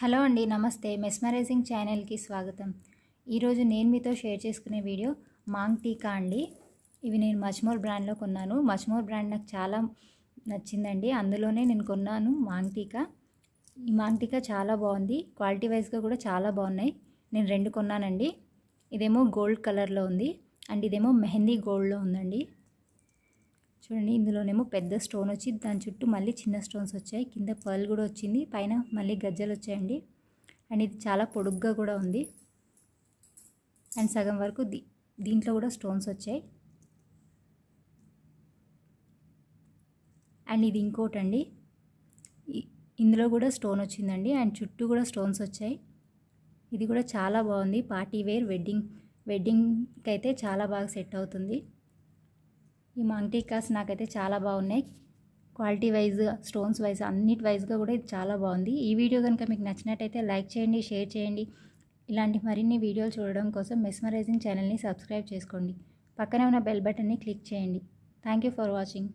hello అండి నమస్తే mesmerising ఛానల్కి స్వాగతం ఈరోజు నేను మీతో షేర్ చేసుకునే వీడియో మాంగ్ టీకా అండి ఇవి నేను మచ్మోర్ బ్రాండ్లో కొన్నాను మచ్మోర్ బ్రాండ్ నాకు చాలా నచ్చిందండి అందులోనే నేను కొన్నాను మాంగ్ టీకా ఈ మాంగ్ టీకా చాలా బాగుంది క్వాలిటీ వైజ్గా కూడా చాలా బాగున్నాయి నేను రెండు కొన్నానండి ఇదేమో గోల్డ్ కలర్లో ఉంది అండ్ ఇదేమో మెహందీ గోల్డ్లో ఉందండి చూడండి ఇందులోనేమో పెద్ద స్టోన్ వచ్చి దాని చుట్టూ మళ్ళీ చిన్న స్టోన్స్ వచ్చాయి కింద పర్ల్ కూడా వచ్చింది పైన మళ్ళీ గజ్జలు వచ్చాయండి అండ్ ఇది చాలా పొడుగ్గా కూడా ఉంది అండ్ సగం వరకు దీంట్లో కూడా స్టోన్స్ వచ్చాయి అండ్ ఇది ఇంకోటండి ఇందులో కూడా స్టోన్ వచ్చిందండి అండ్ చుట్టూ కూడా స్టోన్స్ వచ్చాయి ఇది కూడా చాలా బాగుంది పార్టీ వేర్ వెడ్డింగ్ వెడ్డింగ్కి అయితే చాలా బాగా సెట్ అవుతుంది ఈ మంకీకాస్ నాకైతే చాలా బాగున్నాయి క్వాలిటీ వైజ్ స్టోన్స్ వైజ్ అన్నిటి వైజ్గా కూడా ఇది చాలా బాగుంది ఈ వీడియో కనుక మీకు నచ్చినట్టయితే లైక్ చేయండి షేర్ చేయండి ఇలాంటి మరిన్ని వీడియోలు చూడడం కోసం మెస్మరైజింగ్ ఛానల్ని సబ్స్క్రైబ్ చేసుకోండి పక్కనే ఉన్న బెల్ బటన్ని క్లిక్ చేయండి థ్యాంక్ యూ ఫర్ వాచింగ్